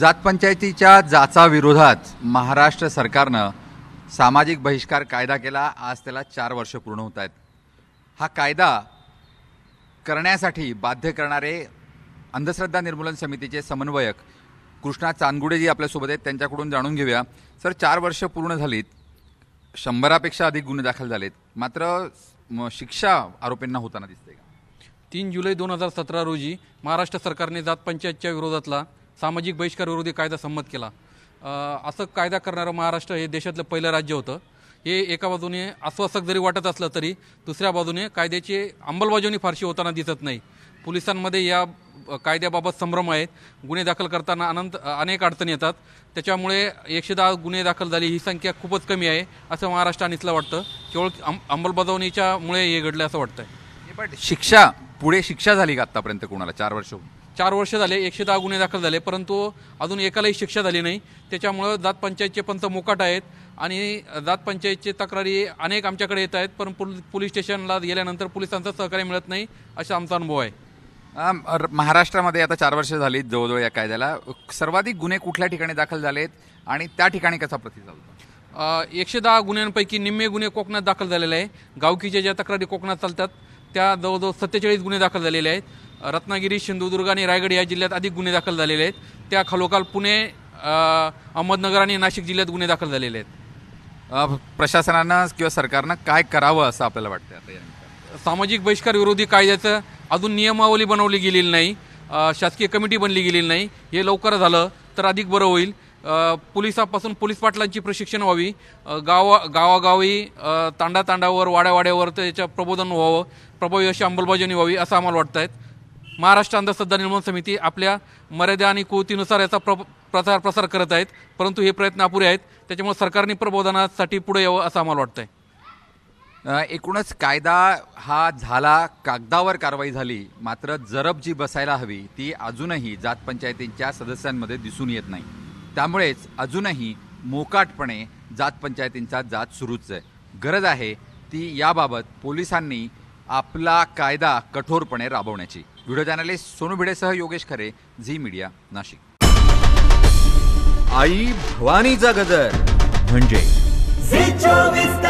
जातपंचायतीच्या जाचाविरोधात महाराष्ट्र सरकारनं सामाजिक बहिष्कार कायदा केला आज त्याला चार वर्ष पूर्ण होत आहेत हा कायदा करण्यासाठी बाध्य करणारे अंधश्रद्धा निर्मूलन समितीचे समन्वयक कृष्णा चांदगुडे जी आपल्यासोबत आहेत त्यांच्याकडून जाणून घेऊया सर चार वर्ष पूर्ण झालीत शंभरापेक्षा अधिक गुन्हे दाखल झालेत मात्र शिक्षा आरोपींना होताना दिसते का तीन जुलै दोन हजार सतरा रोजी महाराष्ट्र सरकारने जात पंचायतच्या विरोधातला सामाजिक बहिष्कार विरोधी कायदा संमत केला असं कायदा करणारं महाराष्ट्र हे देशातलं पहिलं राज्य होतं हे एका बाजूने आश्वासक जरी वाटत असलं तरी दुसऱ्या बाजूने कायद्याची अंमलबजावणी फारशी होताना दिसत नाही पोलिसांमध्ये या कायद्याबाबत संभ्रम आहेत गुन्हे दाखल करताना अनंत अनेक अडचणी येतात त्याच्यामुळे एकशे दहा गुन्हे दाखल झाले ही संख्या खूपच कमी आहे असं महाराष्ट्रानेसला वाटतं केवळ अं अंमलबजावणीच्यामुळे हे घडलं असं वाटतं बट शिक्षा पुढे शिक्षा झाली का आत्तापर्यंत कोणाला चार वर्ष चार वर्ष झाले एकशे दहा गुन्हे दाखल झाले परंतु अजून एकालाही शिक्षा झाली नाही त्याच्यामुळं जात पंचायतचे पंत मोकाट आहेत आणि जात पंचायतचे तक्रारी अनेक आमच्याकडे येत आहेत पण पोलीस स्टेशनला गेल्यानंतर पोलिसांचं सहकार्य मिळत नाही असा आमचा अनुभव आहे महाराष्ट्रामध्ये आता चार वर्ष झाली जवळजवळ या कायद्याला सर्वाधिक गुन्हे कुठल्या ठिकाणी दाखल झालेत आणि त्या ठिकाणी कसा प्रतिसाद एकशे दहा गुन्ह्यांपैकी निम्मे गुन्हे कोकणात दाखल झालेले आहे गावकीच्या ज्या तक्रारी कोकणात चालतात त्या जवळजवळ सत्तेचाळीस गुन्हे दाखल झालेले आहेत रत्नागिरी सिंधुदुर्ग आणि रायगड या जिल्ह्यात अधिक गुन्हे दाखल झालेले आहेत त्या खालोखाल पुणे अहमदनगर आणि नाशिक जिल्ह्यात गुन्हे दाखल झालेले आहेत प्रशासनानं किंवा सरकारनं काय करावं असं आपल्याला वाटतं सामाजिक बहिष्कार विरोधी कायद्याचं अजून नियमावली बनवली गेलेली नाही शासकीय कमिटी बनली गेलेली नाही हे लवकर झालं तर अधिक बरं होईल पोलिसापासून पोलीस पाटलांची प्रशिक्षण व्हावी गावा गावागावी तांडा तांडावर वाड्यावाड्यावर त्याच्या प्रबोधन व्हावं प्रभावी अशी अंमलबजावणी व्हावी असं आम्हाला वाटत आहे महाराष्ट्र अंधश्रद्धा निर्मूलन समिती आपल्या मर्यादा आणि कुवतीनुसार याचा प्र प्रचार प्रसार करत आहेत परंतु हे प्रयत्न अपुरे आहेत त्याच्यामुळे सरकारने प्रबोधनासाठी पुढे यावं असं आम्हाला वाटतंय एकूणच कायदा हा झाला कागदावर कारवाई झाली मात्र जरब जी बसायला हवी ती अजूनही जात पंचायतींच्या सदस्यांमध्ये दिसून येत नाही त्यामुळेच अजूनही मोकाटपणे जात पंचायतींचा जात सुरूच आहे गरज आहे ती याबाबत पोलिसांनी आपला कायदा कठोरपणे राबवण्याची व्हिडिओ जर्नलिस्ट सोनू भिडेसह योगेश खरे झी मीडिया नाशिक आई भवानीचा गजर म्हणजे